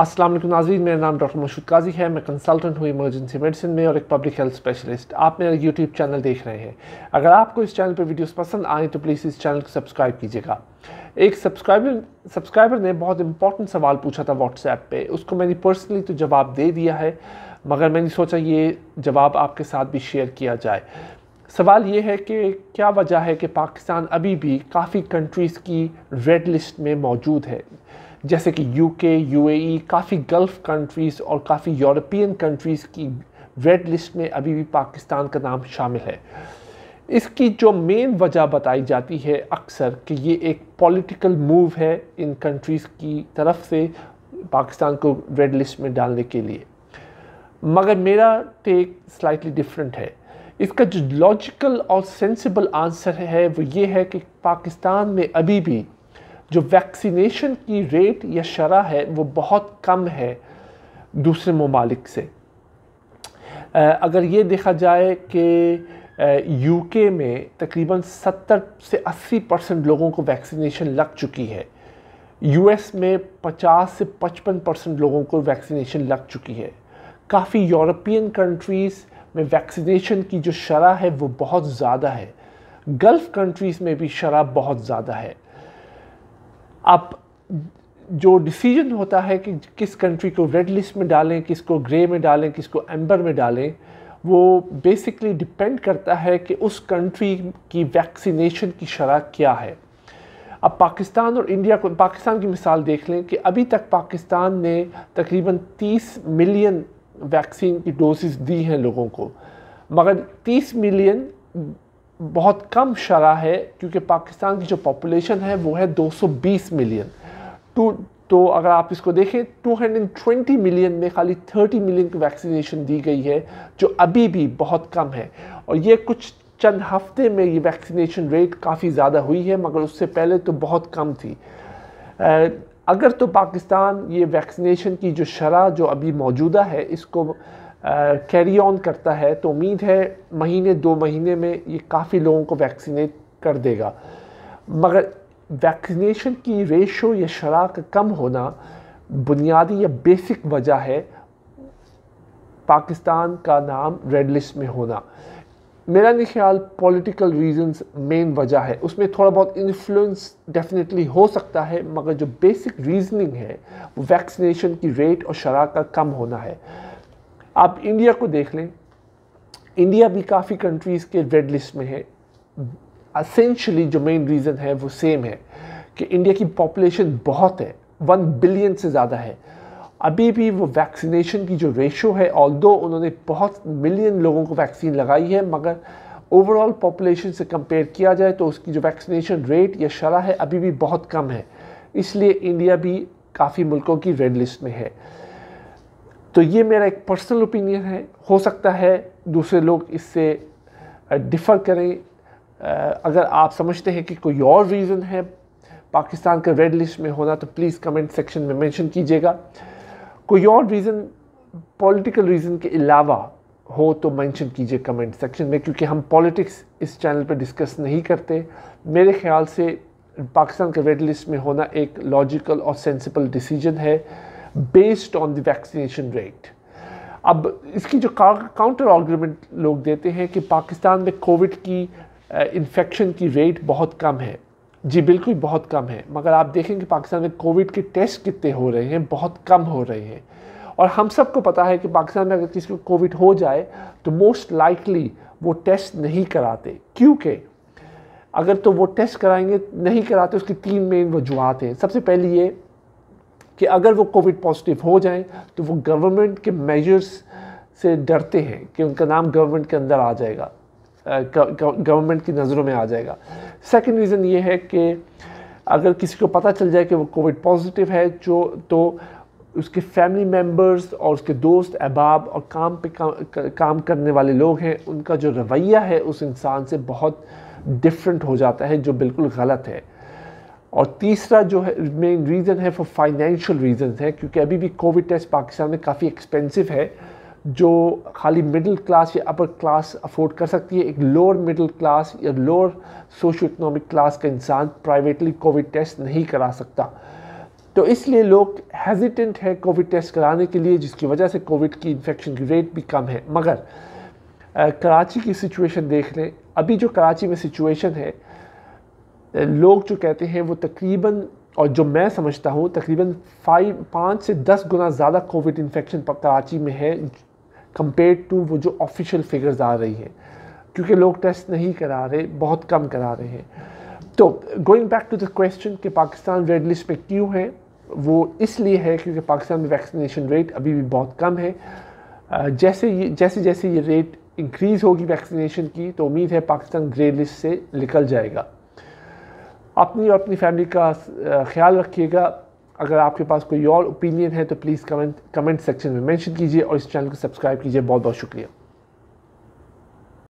असलम नाजीन मेरा नाम डॉक्टर मशूद काजी है मैं कंसल्टेंट हूँ इमरजेंसी मेडिसिन में और एक पब्लिक हेल्थ स्पेशलिस्ट आप मेरा यूट्यूब चैनल देख रहे हैं अगर आपको इस चैनल पर वीडियोस पसंद आए तो प्लीज़ इस चैनल को सब्सक्राइब कीजिएगा एक सब्सक्राइबर सब्सक्राइबर ने बहुत इंपॉर्टेंट सवाल पूछा था व्हाट्सएप पर उसको मैंने पर्सनली तो जवाब दे दिया है मगर मैंने सोचा ये जवाब आपके साथ भी शेयर किया जाए सवाल ये है कि क्या वजह है कि पाकिस्तान अभी भी काफ़ी कंट्रीज़ की रेड लिस्ट में मौजूद है जैसे कि यूके यूएई काफ़ी गल्फ़ कंट्रीज़ और काफ़ी यूरोपियन कंट्रीज़ की रेड लिस्ट में अभी भी पाकिस्तान का नाम शामिल है इसकी जो मेन वजह बताई जाती है अक्सर कि ये एक पॉलिटिकल मूव है इन कंट्रीज़ की तरफ से पाकिस्तान को रेड लिस्ट में डालने के लिए मगर मेरा टेक स्लाइटली डिफरेंट है इसका जो लॉजिकल और सेंसिबल आंसर है वो ये है कि पाकिस्तान में अभी भी जो वैक्सीनेशन की रेट या शरह है वो बहुत कम है दूसरे ममालिक से अगर ये देखा जाए कि यूके में तकरीबन 70 से 80 परसेंट लोगों को वैक्सीनेशन लग चुकी है यूएस में 50 से 55 परसेंट लोगों को वैक्सीनेशन लग चुकी है काफ़ी यूरोपियन कंट्रीज़ में वैक्सीनेशन की जो शरह है वो बहुत ज़्यादा है गल्फ़ कंट्रीज़ में भी शरह बहुत ज़्यादा है आप जो डिसीजन होता है कि किस कंट्री को रेड लिस्ट में डालें किसको ग्रे में डालें किसको एम्बर में डालें वो बेसिकली डिपेंड करता है कि उस कंट्री की वैक्सीनेशन की शरह क्या है अब पाकिस्तान और इंडिया को पाकिस्तान की मिसाल देख लें कि अभी तक पाकिस्तान ने तकरीबन 30 मिलियन वैक्सीन की डोजेज़ दी हैं लोगों को मगर 30 मिलियन बहुत कम शरा है क्योंकि पाकिस्तान की जो पॉपुलेशन है वो है 220 मिलियन टू तो अगर आप इसको देखें 220 मिलियन में खाली 30 मिलियन की वैक्सीनेशन दी गई है जो अभी भी बहुत कम है और ये कुछ चंद हफ्ते में ये वैक्सीनेशन रेट काफ़ी ज़्यादा हुई है मगर उससे पहले तो बहुत कम थी अगर तो पाकिस्तान ये वैक्सीनेशन की जो शरह जो अभी मौजूदा है इसको कैरी ऑन करता है तो उम्मीद है महीने दो महीने में ये काफ़ी लोगों को वैक्सीनेट कर देगा मगर वैक्सीनेशन की रेशो या शराह का कम होना बुनियादी या बेसिक वजह है पाकिस्तान का नाम रेड लिस्ट में होना मेरा नहीं ख्याल पॉलिटिकल रीजंस मेन वजह है उसमें थोड़ा बहुत इन्फ्लुएंस डेफिनेटली हो सकता है मगर जो बेसिक रीजनिंग है वो वैक्सीनेशन की रेट और शराह का कम होना है आप इंडिया को देख लें इंडिया भी काफ़ी कंट्रीज़ के रेड लिस्ट में है असेंशली जो मेन रीज़न है वो सेम है कि इंडिया की पॉपुलेशन बहुत है वन बिलियन से ज़्यादा है अभी भी वो वैक्सीनेशन की जो रेशो है ऑल दो उन्होंने बहुत मिलियन लोगों को वैक्सीन लगाई है मगर ओवरऑल पॉपुलेशन से कंपेयर किया जाए तो उसकी जो वैक्सीनेशन रेट या शरा है अभी भी बहुत कम है इसलिए इंडिया भी काफ़ी मुल्कों की रेड लिस्ट में है तो ये मेरा एक पर्सनल ओपिनियन है हो सकता है दूसरे लोग इससे डिफ़र करें अगर आप समझते हैं कि कोई और रीज़न है पाकिस्तान का रेड लिस्ट में होना तो प्लीज़ कमेंट सेक्शन में मेंशन कीजिएगा कोई और रीज़न पॉलिटिकल रीज़न के अलावा हो तो मेंशन कीजिए कमेंट सेक्शन में क्योंकि हम पॉलिटिक्स इस चैनल पर डिस्कस नहीं करते मेरे ख्याल से पाकिस्तान का रेड लिस्ट में होना एक लॉजिकल और सेंसिबल डिसीजन है based on the vaccination rate अब इसकी जो काउंटर आर्गूमेंट लोग देते हैं कि पाकिस्तान में कोविड की इन्फेक्शन की रेट बहुत कम है जी बिल्कुल बहुत कम है मगर आप देखें कि पाकिस्तान में कोविड के टेस्ट कितने हो रहे हैं बहुत कम हो रहे हैं और हम सबको पता है कि पाकिस्तान में अगर किसी को कोविड हो जाए तो मोस्ट लाइकली वो टेस्ट नहीं कराते क्योंकि अगर तो वो टेस्ट कराएंगे नहीं कराते उसकी तीन मेन वजूहत हैं सबसे पहली ये कि अगर वो कोविड पॉजिटिव हो जाए तो वो गवर्नमेंट के मेजर्स से डरते हैं कि उनका नाम गवर्नमेंट के अंदर आ जाएगा गवर्नमेंट की नज़रों में आ जाएगा सेकंड रीज़न ये है कि अगर किसी को पता चल जाए कि वो कोविड पॉजिटिव है जो तो उसके फैमिली मेम्बर्स और उसके दोस्त अहबाब और काम पे काम काम करने वाले लोग हैं उनका जो रवैया है उस इंसान से बहुत डिफरेंट हो जाता है जो बिल्कुल गलत है और तीसरा जो है मेन रीज़न है फॉर फाइनेंशियल रीजंस है क्योंकि अभी भी कोविड टेस्ट पाकिस्तान में काफ़ी एक्सपेंसिव है जो खाली मिडिल क्लास या अपर क्लास अफोर्ड कर सकती है एक लोअर मिडिल क्लास या लोअर सोशो इकोनॉमिक क्लास का इंसान प्राइवेटली कोविड टेस्ट नहीं करा सकता तो इसलिए लोग हेजिटेंट है कोविड टेस्ट कराने के लिए जिसकी वजह से कोविड की इन्फेक्शन की रेट भी कम है मगर आ, कराची की सिचुएशन देख लें अभी जो कराची में सिचुएशन है लोग जो कहते हैं वो तकरीबन और जो मैं समझता हूँ तकरीबन फाइव पाँच से दस गुना ज़्यादा कोविड इन्फेक्शन कराची में है कंपेयर टू वो जो ऑफिशियल फिगर्स आ रही है क्योंकि लोग टेस्ट नहीं करा रहे बहुत कम करा रहे हैं तो going back to the question कि पाकिस्तान रेड लिस्ट पे क्यों है वो इसलिए है क्योंकि पाकिस्तान में वैक्सीनेशन रेट अभी भी बहुत कम है जैसे ये जैसे जैसे ये रेट इंक्रीज़ होगी वैक्सीनेशन की तो उम्मीद है पाकिस्तान ग्रे लिस्ट से निकल जाएगा अपनी और अपनी फैमिली का ख्याल रखिएगा अगर आपके पास कोई और ओपिनियन है तो प्लीज़ कमेंट कमेंट सेक्शन में मेंशन कीजिए और इस चैनल को सब्सक्राइब कीजिए बहुत बहुत शुक्रिया